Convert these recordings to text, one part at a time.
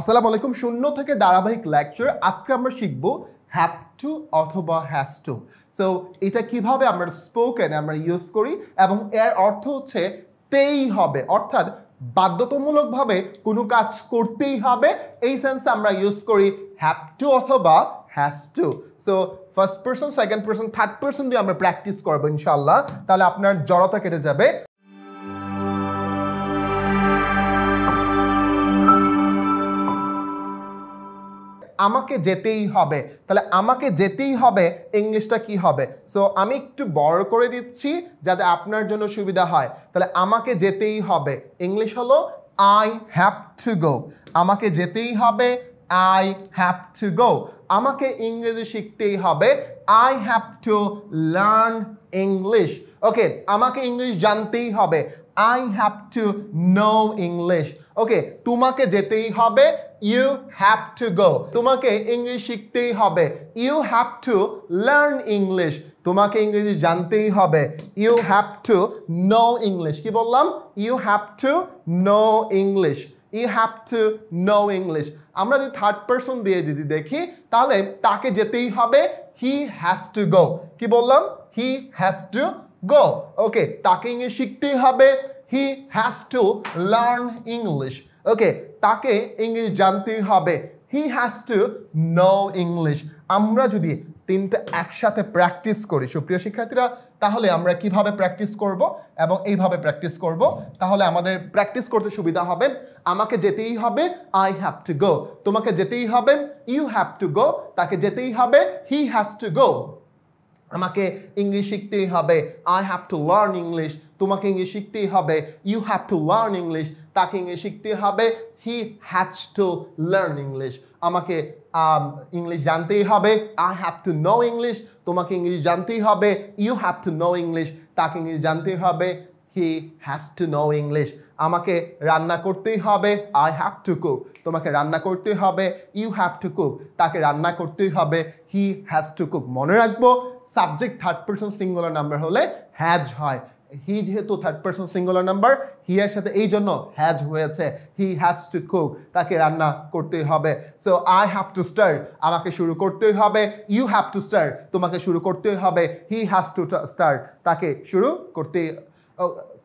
আসসালাম আলাইকুম শূন্য থেকে ধারাবাহিক লেকচার আজকে আমরা শিখব হ্যাপ টু অথবা হ্যাজ টু সো এটা কিভাবে আমরা স্পোকেন আমরা ইউজ করি এবং এর অর্থ হচ্ছে তেই হবে অর্থাৎ বাধ্যতামূলকভাবে কোনো কাজ করতেই হবে এই সেন্সে আমরা ইউজ করি হ্যাপ টু অথবা has to so first person second person third person দিয়ে আমরা প্র্যাকটিস করবো ইনশাল্লাহ তাহলে আপনার জড়তা কেটে যাবে আমাকে যেতেই হবে তাহলে আমাকে যেতেই হবে ইংলিশটা কি হবে সো আমি একটু বড় করে দিচ্ছি যাতে আপনার জন্য সুবিধা হয় তাহলে আমাকে যেতেই হবে ইংলিশ হলো আই হ্যাভ টু গো আমাকে যেতেই হবে আই হ্যাভ টু গো আমাকে ইংরেজি শিখতেই হবে I have to learn English okay আমাকে ইংলিশ জানতেই হবে I have to know English okay তোমাকে যেতেই হবে ইউ হ্যাভ টু গো তোমাকে ইংলিশ শিখতেই হবে you have to learn English তোমাকে ইংরেজি জানতেই হবে you have to know English কি বললাম you have to know English you have to know English আমরা যদি থার্ড পার্সন দিয়ে যদি দেখি তাহলে তাকে যেতেই হবে হি হ্যাজ টু গো কি বললাম হি হ্যাজ টু গো ওকে তাকে ইংলিশ শিখতেই হবে he has to learn English okay তাকে ইংলিশ জানতেই হবে he has to know English আমরা যদি তিনটা একসাথে প্র্যাকটিস করি সুপ্রিয় শিক্ষার্থীরা তাহলে আমরা কিভাবে প্র্যাকটিস করব এবং এইভাবে প্র্যাকটিস করব তাহলে আমাদের প্র্যাকটিস করতে সুবিধা হবে আমাকে যেতেই হবে আই হ্যাভ টু গো তোমাকে যেতেই হবে ইউ হ্যাভ টু গো তাকে যেতেই হবে হি হ্যাজ টু গো আমাকে ইংলিশ শিখতেই হবে I have to learn English তোমাকে ইংলিশ শিখতেই হবে you have to learn English তাকে ইংলিশ শিখতে হবে he has to learn English আমাকে ইংলিশ um, জানতেই হবে I have to know English তোমাকে ইংলিশ জানতেই হবে you have to know English তাকে ইংলিশ জানতেই হবে he has to know English আমাকে রান্না করতেই হবে আই হ্যাভ টু কুক তোমাকে রান্না করতেই হবে ইউ হ্যাভ টু কুক তাকে রান্না করতেই হবে হি হ্যাজ টু কুক মনে রাখবো subject third person singular number হলে হ্যাজ হয় হি যেহেতু third person singular number he এর সাথে এই জন্য হ্যাজ হয়েছে হি হ্যাজ টু কুক তাকে রান্না করতেই হবে so I have to start আমাকে শুরু করতেই হবে ইউ হ্যাভ টু স্টার তোমাকে শুরু করতেই হবে হি হ্যাজ টু স্টার তাকে শুরু করতেই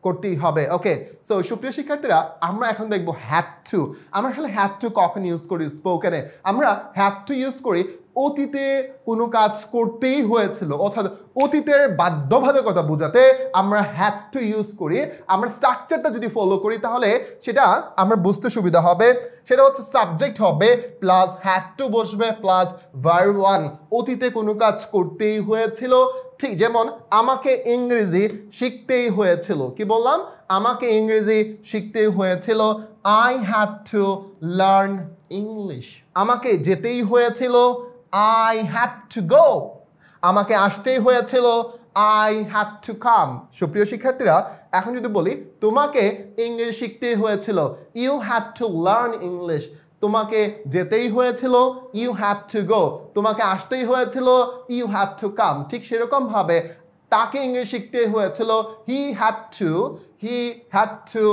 করতেই হবে ওকে সো সুপ্রিয় শিক্ষার্থীরা আমরা এখন দেখবো হ্যাড টু আমরা আসলে হ্যাড টু কখন ইউজ করি স্পোকেনে আমরা হ্যাড টু ইউজ করি অতীতে কোনো কাজ করতেই হয়েছিল অর্থাৎ অতীতের বাধ্যবাধকতা বোঝাতে আমরা হ্যাড টু ইউজ করি আমরা স্ট্রাকচারটা যদি ফলো করি তাহলে সেটা আমরা বুঝতে সুবিধা হবে সেটা হচ্ছে সাবজেক্ট হবে প্লাস হ্যাড টু বসবে প্লাস ভার ওয়ান অতীতে কোনো কাজ করতেই হয়েছিল ঠিক যেমন আমাকে ইংরেজি শিখতেই হয়েছিল কি বললাম আমাকে ইংরেজি শিখতেই হয়েছিল I had to learn English আমাকে যেতেই হয়েছিল আই হ্যাড টু গো আমাকে আসতেই হয়েছিল আই হ্যাড টু কাম সুপ্রিয় শিক্ষার্থীরা এখন যদি বলি তোমাকে ইংলিশ শিখতেই হয়েছিল you had to learn English তোমাকে যেতেই হয়েছিল ইউ হ্যাড টু গো তোমাকে আসতেই হয়েছিল ইউ হ্যাড টু কাম ঠিক সেরকমভাবে তাকে ইংলিশ শিখতে হয়েছিল he had to he had to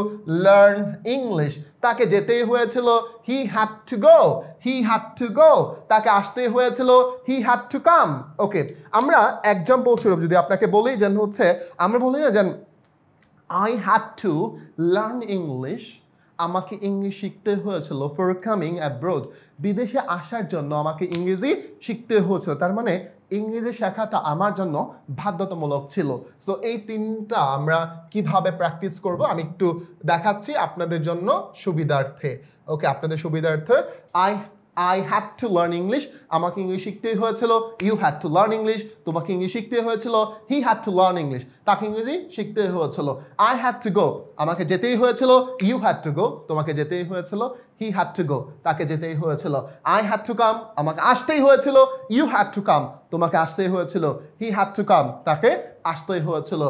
learn English তাকে যেতেই হয়েছিল he had to go he had to go তাকে আসতেই হয়েছিল হি হ্যাড টু কাম ওকে আমরা এক্সাম্পল স্বরূপ যদি আপনাকে বলি যেন হচ্ছে আমরা বলি না যেন I had to learn English আমাকে ইংলিশ শিখতে হয়েছিল ফর কামিং অ্যাব্রোড বিদেশে আসার জন্য আমাকে ইংরেজি শিখতে হয়েছিল তার মানে ইংরেজি শেখাটা আমার জন্য বাধ্যতামূলক ছিল সো এই তিনটা আমরা কিভাবে প্র্যাকটিস করব আমি একটু দেখাচ্ছি আপনাদের জন্য সুবিধার্থে ওকে আপনাদের সুবিধার্থে I I had to learn English আমাকে ইংলিশ শিখতেই হয়েছিল you had to learn English তোমাকে ইংলিশ শিখতে হয়েছিল he had to learn English তাকে ইংরেজি শিখতে হয়েছিল আই হ্যাড টু গো আমাকে যেতেই হয়েছিল ইউ হ্যাড টু গো তোমাকে যেতেই হয়েছিল হি হ্যাড টু গো তাকে যেতেই হয়েছিল আই হ্যাড টু কাম আমাকে আসতেই হয়েছিল ইউ হ্যাড টু কাম তোমাকে আসতেই হয়েছিল হি হ্যাড টু কাম তাকে আসতেই হয়েছিল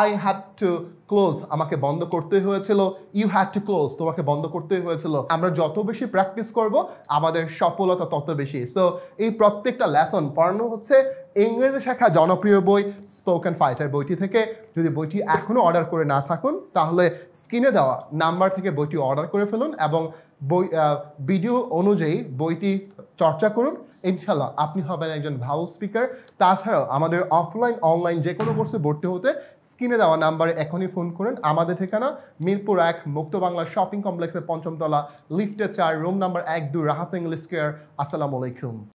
আই হ্যাড টু ক্লোজ আমাকে বন্ধ করতে হয়েছিল ইউ হ্যাড টু ক্লোজ তোমাকে বন্ধ করতে হয়েছিল আমরা যত বেশি প্র্যাকটিস করব আমাদের সফলতা তত বেশি সো এই প্রত্যেকটা লেসন পড়ানো হচ্ছে ইংরেজি শেখা জনপ্রিয় বই স্পোকেন ফাইটার বইটি থেকে যদি বইটি এখনও অর্ডার করে না থাকুন তাহলে স্ক্রিনে দেওয়া নাম্বার থেকে বইটি অর্ডার করে ফেলুন এবং বই ভিডিও অনুযায়ী বইটি চর্চা করুন ইনশাল্লাহ আপনি হবেন একজন ভালো স্পিকার তাছাড়াও আমাদের অফলাইন অনলাইন যে কোনো কোর্সে ভর্তি হতে স্ক্রিনে দেওয়া নাম্বারে এখনই ফোন করুন আমাদের ঠিকানা মিরপুর এক মুক্ত বাংলা শপিং কমপ্লেক্সের পঞ্চমতলা লিফটে চার রুম নাম্বার এক দুই রাহাস ইংলিশ আসসালামু আলাইকুম